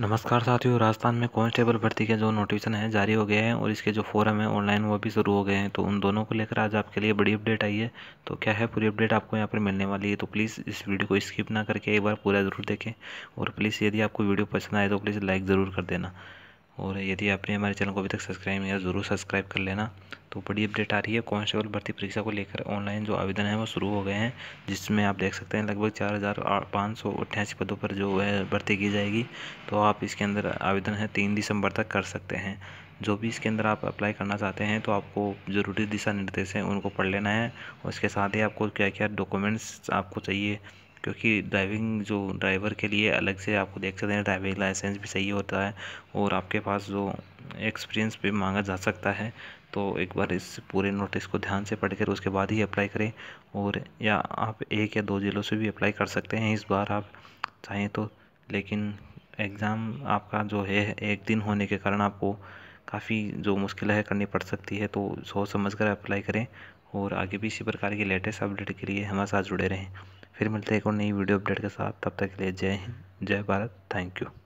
नमस्कार साथियों राजस्थान में कांस्टेबल भर्ती के जो नोटिफिकेशन है जारी हो गए हैं और इसके जो फॉरम है ऑनलाइन वो भी शुरू हो गए हैं तो उन दोनों को लेकर आज आपके लिए बड़ी अपडेट आई है तो क्या है पूरी अपडेट आपको यहाँ पर मिलने वाली है तो प्लीज़ इस वीडियो को स्किप ना करके एक बार पूरा ज़रूर देखें और प्लीज़ यदि आपको वीडियो पसंद आए तो प्लीज़ लाइक ज़रूर कर देना और यदि आपने हमारे चैनल को अभी तक सब्सक्राइब नहीं किया ज़रूर सब्सक्राइब कर लेना तो बड़ी अपडेट आ रही है कॉन्स्टेबल भर्ती परीक्षा को लेकर ऑनलाइन जो आवेदन है वो शुरू हो गए हैं जिसमें आप देख सकते हैं लगभग चार हज़ार पाँच सौ अट्ठासी पदों पर जो है भर्ती की जाएगी तो आप इसके अंदर आवेदन है तीन दिसंबर तक कर सकते हैं जो भी इसके अंदर आप अप्लाई करना चाहते हैं तो आपको ज़रूरी दिशा निर्देश हैं उनको पढ़ लेना है और इसके साथ ही आपको क्या क्या डॉक्यूमेंट्स आपको चाहिए क्योंकि ड्राइविंग जो ड्राइवर के लिए अलग से आपको देख सकते हैं ड्राइविंग लाइसेंस भी सही होता है और आपके पास जो एक्सपीरियंस भी मांगा जा सकता है तो एक बार इस पूरे नोटिस को ध्यान से पढ़कर उसके बाद ही अप्लाई करें और या आप एक या दो ज़िलों से भी अप्लाई कर सकते हैं इस बार आप चाहें तो लेकिन एग्ज़ाम आपका जो है एक दिन होने के कारण आपको काफ़ी जो मुश्किल है करनी पड़ सकती है तो सोच समझ कर अप्लाई करें और आगे भी इसी प्रकार के लेटेस्ट अपडेट के लिए हमारे साथ जुड़े रहें फिर मिलते हैं एक और नई वीडियो अपडेट के साथ तब तक के लिए जय हिंद जय भारत थैंक यू